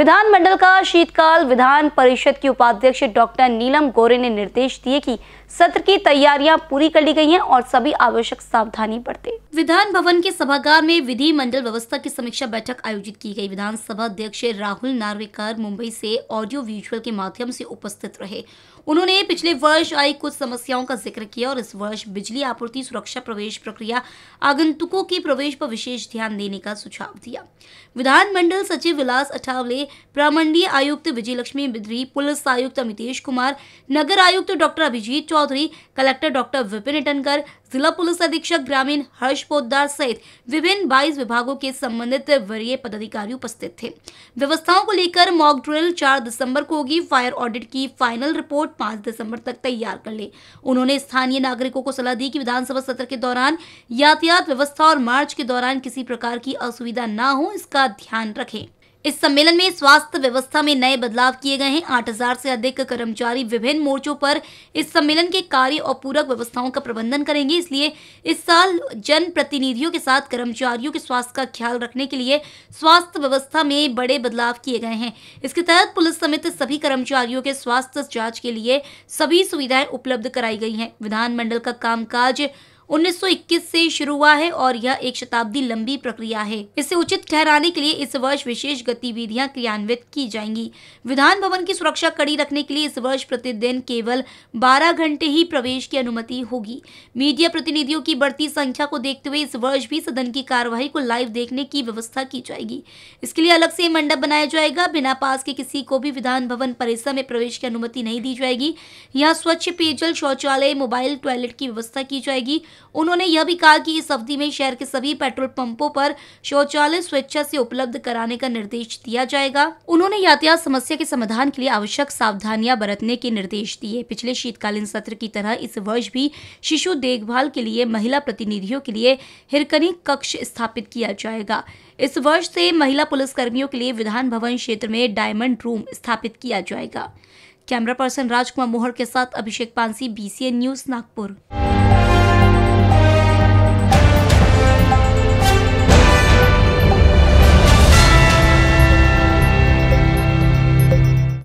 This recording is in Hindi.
विधानमंडल का शीतकाल विधान परिषद की उपाध्यक्ष डॉक्टर नीलम गोरे ने निर्देश दिए कि सत्र की तैयारियां पूरी कर ली गई हैं और सभी आवश्यक सावधानी बरते विधान भवन के सभागार में विधि मंडल व्यवस्था की समीक्षा बैठक आयोजित की गई विधानसभा अध्यक्ष राहुल नार्वेकर मुंबई से ऑडियो विजुअल के माध्यम से उपस्थित रहे उन्होंने पिछले वर्ष आई कुछ समस्याओं का जिक्र किया और इस वर्ष बिजली आपूर्ति सुरक्षा प्रवेश प्रक्रिया आगंतुकों के प्रवेश पर विशेष ध्यान देने का सुझाव दिया विधानमंडल सचिव विलास अठावले प्रमंडीय आयुक्त विजयलक्ष्मी बिद्री पुलिस आयुक्त अमितेश कुमार नगर आयुक्त doctor Abhijeet Chaudhary collector doctor Vipin Itankar जिला पुलिस अधीक्षक ग्रामीण हर्ष पोदार सहित विभिन्न बाईस विभागों के संबंधित वरीय पदाधिकारी उपस्थित थे व्यवस्थाओं को लेकर मॉक ड्रिल चार दिसंबर को होगी फायर ऑडिट की फाइनल रिपोर्ट पांच दिसंबर तक तैयार कर ले उन्होंने स्थानीय नागरिकों को सलाह दी कि विधानसभा सत्र के दौरान यातायात व्यवस्था और मार्च के दौरान किसी प्रकार की असुविधा न हो इसका ध्यान रखें इस सम्मेलन में स्वास्थ्य व्यवस्था में नए बदलाव किए गए हैं 8000 से अधिक कर्मचारी विभिन्न मोर्चों पर इस सम्मेलन के कार्य और पूरक व्यवस्थाओं का प्रबंधन करेंगे इसलिए इस साल जन प्रतिनिधियों के साथ कर्मचारियों के स्वास्थ्य का ख्याल रखने के लिए स्वास्थ्य व्यवस्था में बड़े बदलाव किए गए हैं इसके तहत पुलिस समेत सभी कर्मचारियों के स्वास्थ्य जाँच के लिए सभी सुविधाएं उपलब्ध कराई गई है विधानमंडल का कामकाज 1921 से शुरू हुआ है और यह एक शताब्दी लंबी प्रक्रिया है इसे उचित ठहराने के लिए इस वर्ष विशेष गतिविधियां क्रियान्वित की जाएंगी विधान भवन की सुरक्षा कड़ी रखने के लिए इस वर्ष प्रतिदिन केवल बारह घंटे ही प्रवेश की अनुमति होगी मीडिया प्रतिनिधियों की बढ़ती संख्या को देखते हुए इस वर्ष भी सदन की कार्यवाही को लाइव देखने की व्यवस्था की जाएगी इसके लिए अलग से मंडप बनाया जाएगा बिना पास के किसी को भी विधान भवन परिसर में प्रवेश की अनुमति नहीं दी जाएगी यहाँ स्वच्छ पेयजल शौचालय मोबाइल टॉयलेट की व्यवस्था की जाएगी उन्होंने यह भी कहा कि इस अवधि में शहर के सभी पेट्रोल पंपों पर शौचालय स्वेच्छा से उपलब्ध कराने का निर्देश दिया जाएगा उन्होंने यातायात समस्या के समाधान के लिए आवश्यक सावधानियां बरतने के निर्देश दिए पिछले शीतकालीन सत्र की तरह इस वर्ष भी शिशु देखभाल के लिए महिला प्रतिनिधियों के लिए हिरकनी कक्ष स्थापित किया जाएगा इस वर्ष से महिला पुलिस कर्मियों के लिए विधान भवन क्षेत्र में डायमंड रूम स्थापित किया जाएगा कैमरा पर्सन राजकुमार मोहर के साथ अभिषेक पांसी बीसीएन न्यूज नागपुर